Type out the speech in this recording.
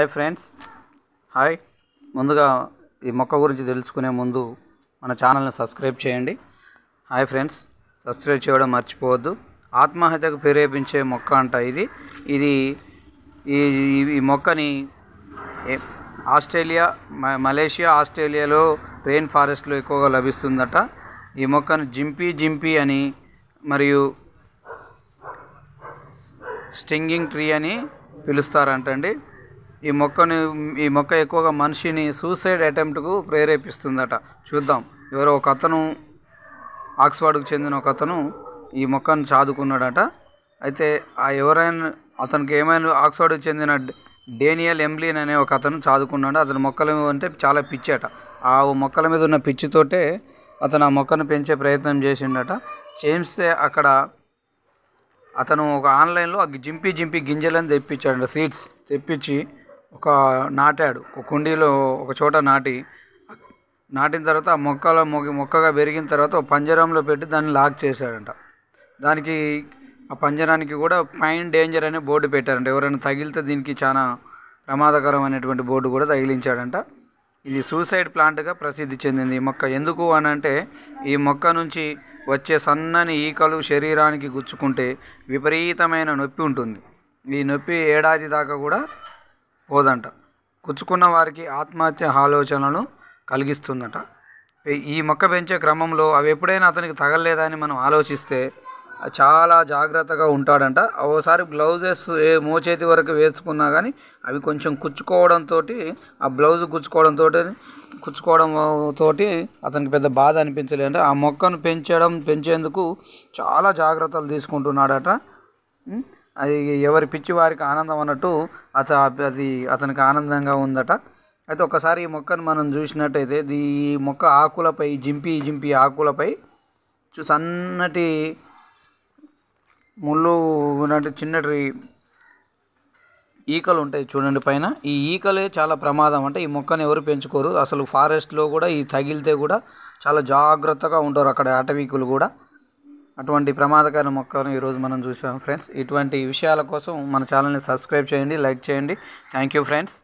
hi friends hi ముందుగా ఈ మొక్క గురించి తెలుసుకునే ముందు మన ఛానల్ని సబ్స్క్రైబ్ చేయండి హాయ్ ఫ్రెండ్స్ సబ్స్క్రైబ్ చేయడం మర్చిపోవద్దు ఆత్మహత్యకు ప్రేరేపించే మొక్క అంట ఇది ఇది ఈ మొక్కని ఆస్ట్రేలియా మలేషియా ఆస్ట్రేలియాలో రెయిన్ ఫారెస్ట్లో ఎక్కువగా లభిస్తుందట ఈ మొక్కను జింపీ జింపీ అని మరియు స్టింగింగ్ ట్రీ అని పిలుస్తారంటండి ఈ మొక్కని ఈ మొక్క ఎక్కువగా మనిషిని సూసైడ్ అటెంప్ట్కు ప్రేరేపిస్తుందట చూద్దాం ఎవరో ఒక అతను ఆక్స్ఫర్డ్కు చెందిన ఒక అతను ఈ మొక్కను చాదుకున్నాడట అయితే ఆ ఎవరైనా అతనికి ఏమైనా ఆక్స్ఫర్డ్కి చెందిన డేనియల్ ఎంబ్లిన్ అనే ఒక అతను చాదుకున్నాడు అతని మొక్కల అంటే చాలా పిచ్చట ఆ మొక్కల మీద ఉన్న పిచ్చితోటే అతను ఆ మొక్కను పెంచే ప్రయత్నం చేసిండట చేస్తే అక్కడ అతను ఒక ఆన్లైన్లో జింపి జింపి గింజలను తెప్పించాడు సీడ్స్ తెప్పించి ఒక నాటాడు ఒక కుండీలో ఒక చోట నాటి నాటిన తర్వాత ఆ మొక్కలో మొగి మొక్కగా పెరిగిన తర్వాత ఒక పంజరంలో పెట్టి దాన్ని లాక్ చేశాడంట దానికి ఆ పంజరానికి కూడా ఫైన్ డేంజర్ అనే బోర్డు పెట్టారంట ఎవరైనా తగిలితే దీనికి చాలా ప్రమాదకరమైనటువంటి బోర్డు కూడా తగిలించాడంట ఇది సూసైడ్ ప్లాంట్గా ప్రసిద్ధి చెందింది ఈ మొక్క ఎందుకు అని అంటే ఈ మొక్క నుంచి వచ్చే సన్నని ఈకలు శరీరానికి గుచ్చుకుంటే విపరీతమైన నొప్పి ఉంటుంది ఈ నొప్పి ఏడాది దాకా కూడా పోదంట గుచ్చుకున్న వారికి ఆత్మహత్య ఆలోచనలను కలిగిస్తుందట ఈ మొక్క పెంచే క్రమంలో అవి ఎప్పుడైనా అతనికి తగలలేదా అని మనం ఆలోచిస్తే చాలా జాగ్రత్తగా ఉంటాడంట ఓసారి బ్లౌజెస్ ఏ మోచేతి వరకు వేసుకున్నా కానీ అవి కొంచెం కుచ్చుకోవడంతో ఆ బ్లౌజ్ కుచ్చుకోవడంతో కుచ్చుకోవడం తోటి అతనికి పెద్ద బాధ అనిపించలేదంట ఆ మొక్కను పెంచడం పెంచేందుకు చాలా జాగ్రత్తలు తీసుకుంటున్నాడట అది ఎవరి పిచ్చి వారికి ఆనందం అన్నట్టు అత అది అతనికి ఆనందంగా ఉందట అయితే ఒకసారి ఈ మొక్కను మనం చూసినట్టయితే ఈ మొక్క ఆకులపై జింపి జింపి ఆకులపై సన్నటి ముళ్ళు ఉన్నట్టు చిన్నటి ఈకలు ఉంటాయి చూడండి పైన ఈ ఈకలే చాలా ప్రమాదం అంటే ఈ మొక్కను ఎవరు పెంచుకోరు అసలు ఫారెస్ట్లో కూడా ఈ తగిలితే కూడా చాలా జాగ్రత్తగా ఉంటారు అక్కడ అటవీకులు కూడా అటువంటి ప్రమాదకర మొక్కలను ఈరోజు మనం చూసాం ఫ్రెండ్స్ ఇటువంటి విషయాల కోసం మన ఛానల్ని సబ్స్క్రైబ్ చేయండి లైక్ చేయండి థ్యాంక్ యూ ఫ్రెండ్స్